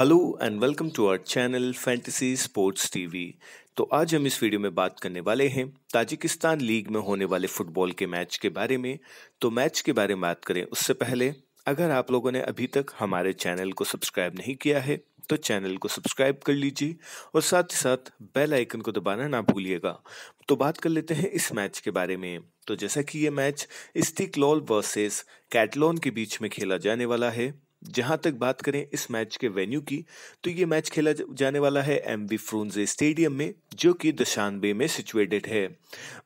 hello and welcome to our channel fantasy sports TV तो आज हम इस वीडियो में बात करने वाले हैं ताजिकिस्तान लीग में होने वाले फुटबॉल के मैच के बारे में तो मैच के बारे में बात करें उससे पहले अगर आप लोगों ने अभी तक हमारे चैनल को सब्सक्राइब नहीं किया है तो चैनल को सब्सक्राइब कर लीजिए और साथ ही साथ बेल आइकन को दबाना ना भूलिएगा तो बात कर लेते हैं इस मैच के बारे में तो जैसा कि ये मैच स्टिकलॉल वर्सेस कैटलॉन के बीच में खेला जाने वाला है जहां तक बात करें इस मैच के वेन्यू की तो ये मैच खेला जाने वाला है एम वी फ्रोन्जे स्टेडियम में जो कि दशान बे में सिचुएटेड है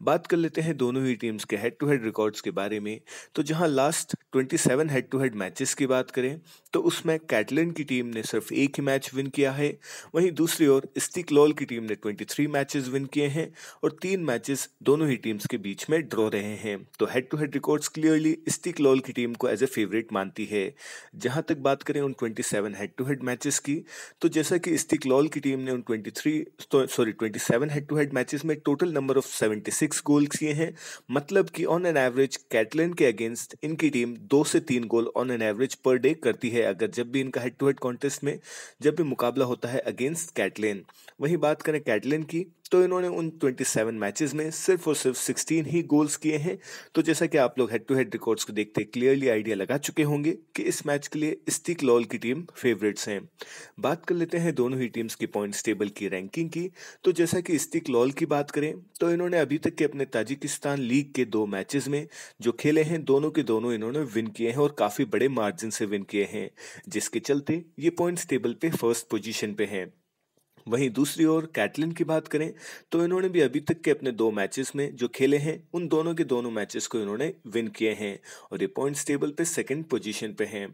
बात कर लेते हैं दोनों ही टीम्स के हेड टू हेड रिकॉर्ड्स के बारे में तो जहां last 27 head to head matches की बात करें तो उसमें कैटलिन की टीम ने सिर्फ एक ही मैच विन किया है वहीं दूसरी ओर स्टिक लॉल की टीम ने ट्वेंटी थ्री मैचेस विन किए हैं और तीन मैचेस दोनों ही टीम्स के बीच में ड्रॉ रहे हैं तो head to head records clearly स्टिक लॉल की टीम को एज ए फेवरेट मानती है जहां जहां तक बात करें उन 27 हेड टू हेड मैचेस की तो जैसा कि इस्तिकलाल की टीम ने उन 23 sorry 27 head to head matches में टोटल नंबर ऑफ 76 गोल किए हैं मतलब कि ऑन एन एवरेज कैटलिन के अगेंस्ट इनकी टीम दो से तीन गोल ऑन एन एवरेज पर डे करती है अगर जब भी इनका हेड टू हेड कॉन्टेस्ट में जब भी मुकाबला होता है अगेंस्ट कैटलिन वहीं बात करें कैटलिन की तो इन्होंने उन 27 मैचेस में सिर्फ और सिर्फ 16 ही गोल्स किए हैं तो जैसा कि आप लोग हेड टू हेड रिकॉर्ड्स को देखते क्लियरली आइडिया लगा चुके होंगे कि इस मैच के लिए स्टिक लॉल की टीम फेवरेट्स हैं बात कर लेते हैं दोनों ही टीम्स की पॉइंट्स टेबल की रैंकिंग की तो जैसा कि स्टिक लॉल की बात करें तो इन्होंने अभी तक के अपने ताजिकिस्तान लीग के दो मैच में जो खेले हैं दोनों के दोनों इन्होंने विन किए हैं और काफ़ी बड़े मार्जिन से विन किए हैं जिसके चलते ये पॉइंट्स टेबल पे फर्स्ट पोजीशन पे हैं वहीं दूसरी ओर कैटलिन की बात करें तो इन्होंने भी अभी तक के अपने दो मैचेस में जो खेले हैं उन दोनों के दोनों मैचेस को इन्होंने विन किए हैं और ये पॉइंट्स टेबल पे सेकंड पोजीशन पे हैं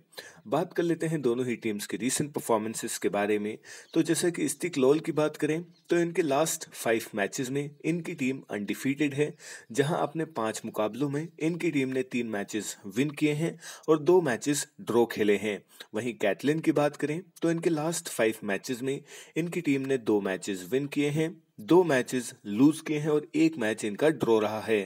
बात कर लेते हैं दोनों ही टीम्स के रीसेंट परफॉर्मेंसेस के बारे में तो जैसा कि स्टिक लॉल की बात करें तो इनके लास्ट फाइव मैचेस में इनकी टीम अनडिफीटेड है जहां अपने पांच मुकाबलों में इनकी टीम ने तीन मैचेस विन किए हैं और दो मैचेस ड्रॉ खेले हैं वहीं कैटलिन की बात करें तो इनके लास्ट फाइव मैचेस में इनकी टीम ने दो मैचेस विन किए हैं दो मैचेस लूज किए हैं और एक मैच इनका ड्रॉ रहा है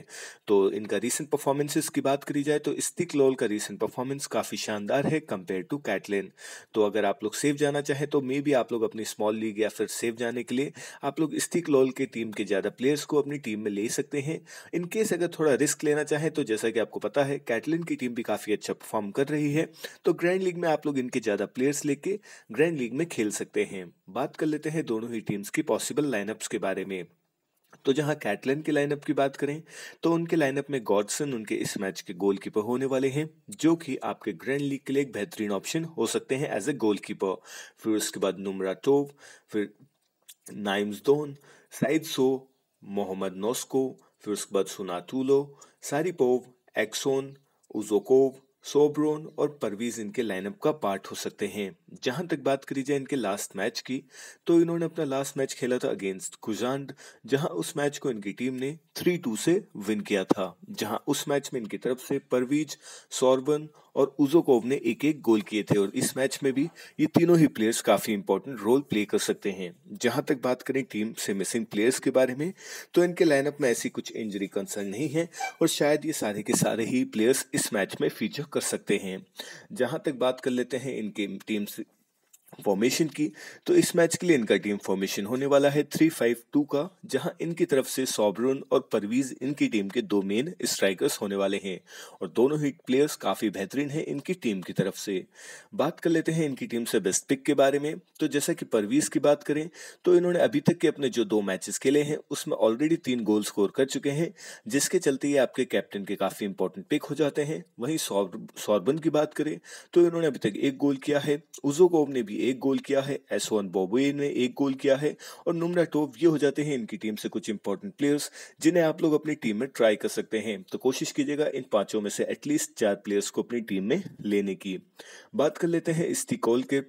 तो इनका रीसेंट परफॉर्मेंसेस की बात करी जाए तो स्टिक लोल का रीसेंट परफॉर्मेंस काफ़ी शानदार है कंपेयर टू कैटलिन तो अगर आप लोग सेफ जाना चाहें तो मे बी आप लोग अपनी स्मॉल लीग या फिर सेफ जाने के लिए आप लोग स्टिक लोल के टीम के ज़्यादा प्लेयर्स को अपनी टीम में ले सकते हैं इनकेस अगर थोड़ा रिस्क लेना चाहें तो जैसा कि आपको पता है कैटलिन की टीम भी काफ़ी अच्छा परफॉर्म कर रही है तो ग्रैंड लीग में आप लोग इनके ज़्यादा प्लेयर्स लेके ग्रैंड लीग में खेल सकते हैं बात कर लेते हैं दोनों ही टीम्स की पॉसिबल लाइनअप्स के बारे में तो जहां कैटलन के लाइनअप की बात करें तो उनके लाइनअप में गॉडसन उनके इस मैच के गोलकीपर होने वाले हैं जो कि आपके ग्रैंड लीग के लिए एक बेहतरीन ऑप्शन हो सकते हैं एज ए गोलकीपर फिर उसके बाद नुमरा टोव फिर नाइम्स दोन साइद सो मोहम्मद नोस्को फिर उसके बाद सुनातुलो सारीपोव एक्सोन उजोकोव सोब्रोन और परवीज इनके लाइनअप का पार्ट हो सकते हैं जहां तक बात करी जाए इनके लास्ट मैच की तो इन्होंने अपना लास्ट मैच खेला था अगेंस्ट गुजांड जहां उस मैच को इनकी टीम ने थ्री टू से विन किया था जहां उस मैच में इनकी तरफ से परवीज सौरवन और उजोकोव ने एक एक गोल किए थे और इस मैच में भी ये तीनों ही प्लेयर्स काफी इंपॉर्टेंट रोल प्ले कर सकते हैं जहां तक बात करें टीम से मिसिंग प्लेयर्स के बारे में तो इनके लाइनअप में ऐसी कुछ इंजरी कंसर्न नहीं है और शायद ये सारे के सारे ही प्लेयर्स इस मैच में फीचर कर सकते हैं जहां तक बात कर लेते हैं इनके टीम फॉर्मेशन की तो इस मैच के लिए इनका टीम फॉर्मेशन होने वाला है थ्री फाइव टू का जहां इनकी तरफ से सॉबरून और परवीज इनकी टीम के दो मेन स्ट्राइकर्स होने वाले हैं और दोनों ही प्लेयर्स काफ़ी बेहतरीन हैं इनकी टीम की तरफ से बात कर लेते हैं इनकी टीम से बेस्ट पिक के बारे में तो जैसा कि परवीज की बात करें तो इन्होंने अभी तक के अपने जो दो मैचेस खेले हैं उसमें ऑलरेडी तीन गोल स्कोर कर चुके हैं जिसके चलते ये आपके कैप्टन के काफ़ी इंपॉर्टेंट पिक हो जाते हैं वहीं सौरबन की बात करें तो इन्होंने अभी तक एक गोल किया है उजो को ने भी एक गोल किया है एसवन बोबे ने एक गोल किया है और नुमरा टोप ये हो जाते हैं इनकी टीम से कुछ इंपॉर्टेंट प्लेयर्स जिन्हें आप लोग अपनी टीम में ट्राई कर सकते हैं तो कोशिश कीजिएगा इन पांचों में से एटलीस्ट चार प्लेयर्स को अपनी टीम में लेने की बात कर लेते हैं इस्तिकोल के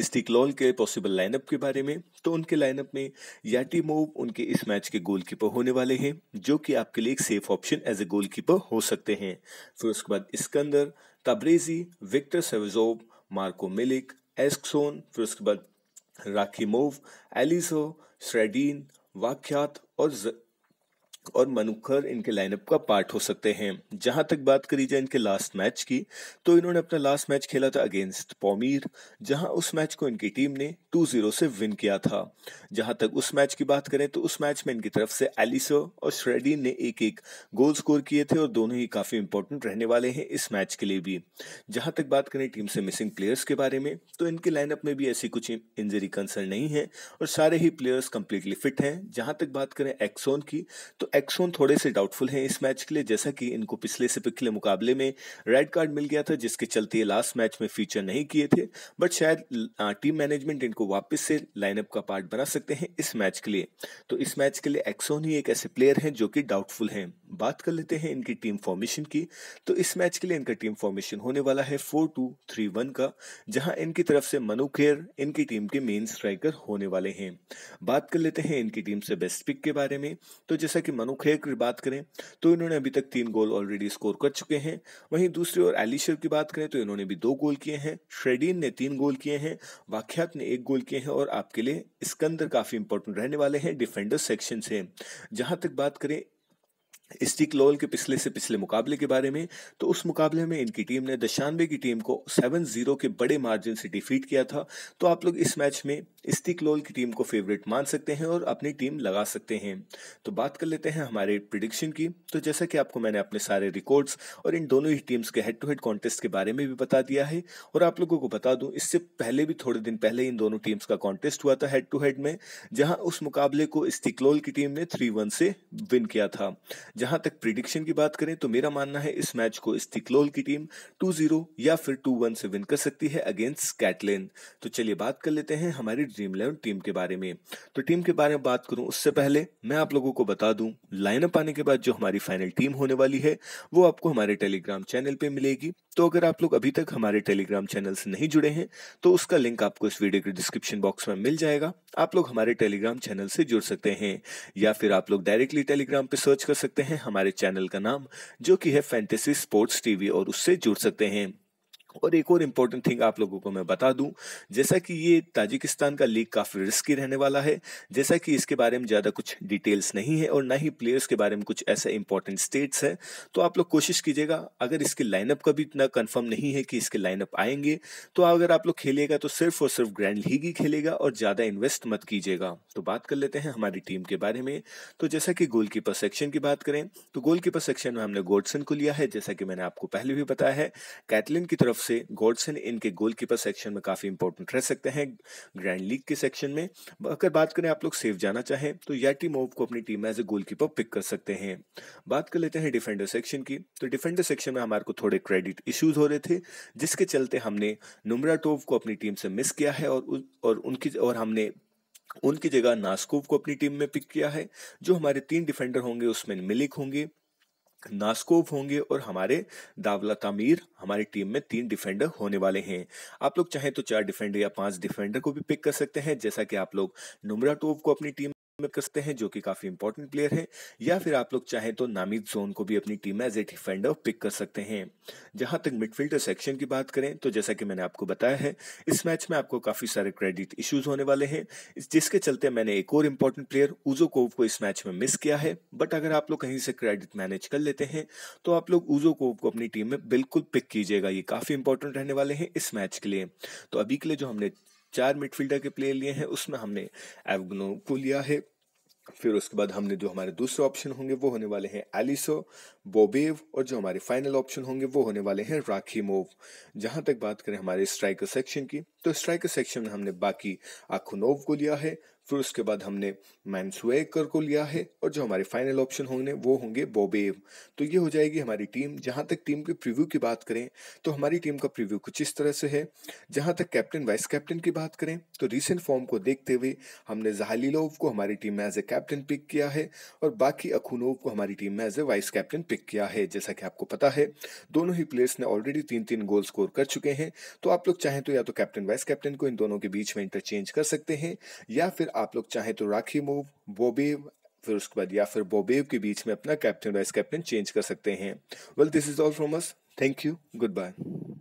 इस्तिकलॉल के पॉसिबल लाइनअप के बारे में तो उनके लाइनअप में याटी मोव उनके इस मैच के गोलकीपर होने वाले हैं जो कि आपके लिए एक safe option as a goalkeeper हो सकते हैं फिर उसके बाद इसकंदर तब्रेजी विक्टर सेवजोव मार्को मिलिक एस्कसोन फिर उसके बाद मोव एलिसो श्रेडीन वाख्यात और और मनुखर इनके लाइनअप का पार्ट हो सकते हैं जहां तक बात करी जाए इनके लास्ट मैच की तो इन्होंने अपना लास्ट मैच खेला था अगेंस्ट पोमीर जहां उस मैच को इनकी टीम ने 2-0 से विन किया था जहां तक उस मैच की बात करें तो उस मैच में इनकी तरफ से एलिसो और श्रेडीन ने एक एक गोल स्कोर किए थे और दोनों ही काफी इंपॉर्टेंट रहने वाले हैं इस मैच के लिए भी जहां तक बात करें टीम से मिसिंग प्लेयर्स के बारे में तो इनके लाइनअप में भी ऐसी कुछ इंजरी कंसर्न नहीं है और सारे ही प्लेयर्स कंप्लीटली फिट हैं जहां तक बात करें एक्सोन की तो एक्सोन थोड़े से डाउटफुल हैं इस मैच के लिए जैसा कि इनको पिछले से पिछले मुकाबले में रेड कार्ड मिल गया था जिसके चलते ये लास्ट मैच में फीचर नहीं किए थे बट शायद टीम मैनेजमेंट इनको वापस से लाइनअप का पार्ट बना सकते हैं इस मैच के लिए तो इस मैच के लिए एक्सोन ही एक ऐसे प्लेयर हैं जो कि डाउटफुल हैं बात कर लेते हैं इनकी टीम फॉर्मेशन की तो इस मैच के लिए इनका टीम फॉर्मेशन होने वाला है फोर टू थ्री वन का जहां इनकी तरफ से मनु खेर इनकी टीम के मेन स्ट्राइकर होने वाले हैं बात कर लेते हैं इनकी टीम से बेस्ट पिक के बारे में तो जैसा कि मनु खेर की बात करें तो इन्होंने अभी तक तीन गोल ऑलरेडी स्कोर कर चुके हैं वहीं दूसरी ओर एलिशर की बात करें तो इन्होंने भी दो गोल किए हैं श्रेडीन ने तीन गोल किए हैं वाख्यात ने एक गोल किए हैं और आपके लिए स्कंदर काफी इंपॉर्टेंट रहने वाले हैं डिफेंडर सेक्शन से जहां तक बात करें स्टिक लोल के पिछले से पिछले मुकाबले के बारे में तो उस मुकाबले में इनकी टीम ने दशानवे की टीम को सेवन जीरो के बड़े मार्जिन से डिफीट किया था तो आप लोग इस मैच में स्टिक लोल की टीम को फेवरेट मान सकते हैं और अपनी टीम लगा सकते हैं तो बात कर लेते हैं हमारे प्रिडिक्शन की तो जैसा कि आपको मैंने अपने सारे रिकॉर्ड्स और इन दोनों ही टीम्स के हेड टू हेड कॉन्टेस्ट के बारे में भी बता दिया है और आप लोगों को बता दूं इससे पहले भी थोड़े दिन पहले इन दोनों टीम्स का कॉन्टेस्ट हुआ था हेड टू हेड में जहां उस मुकाबले को स्टिकलोल की टीम ने थ्री वन से विन किया था जहां तक प्रिडिक्शन की बात करें तो मेरा मानना है इस मैच को इस्तिकलोल की टीम 2-0 या फिर 2-1 से विन कर सकती है अगेंस्ट कैटलिन तो चलिए बात कर लेते हैं हमारी ड्रीम इलेवन टीम के बारे में तो टीम के बारे में बात करूं उससे पहले मैं आप लोगों को बता दूं लाइनअप आने के बाद जो हमारी फाइनल टीम होने वाली है वो आपको हमारे टेलीग्राम चैनल पर मिलेगी तो अगर आप लोग अभी तक हमारे टेलीग्राम चैनल से नहीं जुड़े हैं तो उसका लिंक आपको इस वीडियो के डिस्क्रिप्शन बॉक्स में मिल जाएगा आप लोग हमारे टेलीग्राम चैनल से जुड़ सकते हैं या फिर आप लोग डायरेक्टली टेलीग्राम पे सर्च कर सकते हैं हमारे चैनल का नाम जो कि है फैंटेसी स्पोर्ट्स टीवी और उससे जुड़ सकते हैं और एक और इम्पोर्टेंट थिंग आप लोगों को मैं बता दूं जैसा कि ये ताजिकिस्तान का लीग काफ़ी रिस्की रहने वाला है जैसा कि इसके बारे में ज़्यादा कुछ डिटेल्स नहीं है और ना ही प्लेयर्स के बारे में कुछ ऐसे इंपॉर्टेंट स्टेट्स हैं तो आप लोग कोशिश कीजिएगा अगर इसके लाइनअप का भी इतना कन्फर्म नहीं है कि इसके लाइनअप आएंगे तो अगर आप लोग खेलेगा तो सिर्फ और सिर्फ ग्रैंड लीग ही खेलेगा और ज़्यादा इन्वेस्ट मत कीजिएगा तो बात कर लेते हैं हमारी टीम के बारे में तो जैसा कि गोल सेक्शन की बात करें तो गोल सेक्शन में हमने गोडसन को लिया है जैसा कि मैंने आपको पहले भी बताया है कैटलिन की तरफ से गोल्डसन इनके गोलकीपर सेक्शन में काफ़ी इंपॉर्टेंट रह सकते हैं ग्रैंड लीग के सेक्शन में अगर बात करें आप लोग सेफ जाना चाहें तो याटी मोव को अपनी टीम में एज ए गोलकीपर पिक कर सकते हैं बात कर लेते हैं डिफेंडर सेक्शन की तो डिफेंडर सेक्शन में हमारे को थोड़े क्रेडिट इश्यूज हो रहे थे जिसके चलते हमने नुमरा टोव को अपनी टीम से मिस किया है और और उनकी और हमने उनकी जगह नास्कोव को अपनी टीम में पिक किया है जो हमारे तीन डिफेंडर होंगे उसमें मिलिक होंगे नास्कोव होंगे और हमारे दावला तामीर हमारी टीम में तीन डिफेंडर होने वाले हैं आप लोग चाहें तो चार डिफेंडर या पांच डिफेंडर को भी पिक कर सकते हैं जैसा कि आप लोग नुमरा टोव को अपनी टीम में करते हैं जो कि काफी इंपॉर्टेंट प्लेयर है या फिर आप लोग चाहें तो नामित जोन को भी अपनी टीम में एज ए डिफेंडर पिक कर सकते हैं जहां तक मिडफील्डर सेक्शन की बात करें तो जैसा कि मैंने आपको बताया है इस मैच में आपको काफी सारे क्रेडिट इश्यूज होने वाले हैं जिसके चलते मैंने एक और इंपॉर्टेंट प्लेयर उजो कोव को इस मैच में मिस किया है बट अगर आप लोग कहीं से क्रेडिट मैनेज कर लेते हैं तो आप लोग उजो कोव को अपनी टीम में बिल्कुल पिक कीजिएगा ये काफी इंपॉर्टेंट रहने वाले हैं इस मैच के लिए तो अभी के लिए जो हमने चार मिडफील्डर के प्लेयर लिए हैं उसमें हमने एवगनो को लिया है फिर उसके बाद हमने जो हमारे दूसरे ऑप्शन होंगे वो होने वाले हैं एलिसो बोबेव और जो हमारे फाइनल ऑप्शन होंगे वो होने वाले हैं राखी मोव जहां तक बात करें हमारे स्ट्राइकर सेक्शन की तो स्ट्राइकर सेक्शन में हमने बाकी आखुनोव को लिया है फिर उसके बाद हमने मैनस्वेकर को लिया है और जो हमारे फाइनल ऑप्शन होंगे वो होंगे बोबेव तो ये हो जाएगी हमारी टीम जहाँ तक टीम के प्रीव्यू की बात करें तो हमारी टीम का प्रीव्यू कुछ इस तरह से है जहाँ तक कैप्टन वाइस कैप्टन की बात करें तो रिसेंट फॉर्म को देखते हुए हमने जहालीलोव को हमारी टीम में एज ए कैप्टन पिक किया है और बाकी अखुनोव को हमारी टीम में as a vice captain pick किया है जैसा कि आपको पता है दोनों ही प्लेयर्स ने ऑलरेडी तीन तीन गोल स्कोर कर चुके हैं तो आप लोग चाहें तो या तो कैप्टन वाइस कैप्टन को इन दोनों के बीच में इंटरचेंज कर सकते हैं या फिर फिर आप लोग चाहें तो राखी मूव बोबेव फिर उसके बाद या फिर बोबेव के बीच में अपना कैप्टन वाइस कैप्टन चेंज कर सकते हैं well this is all from us thank you good bye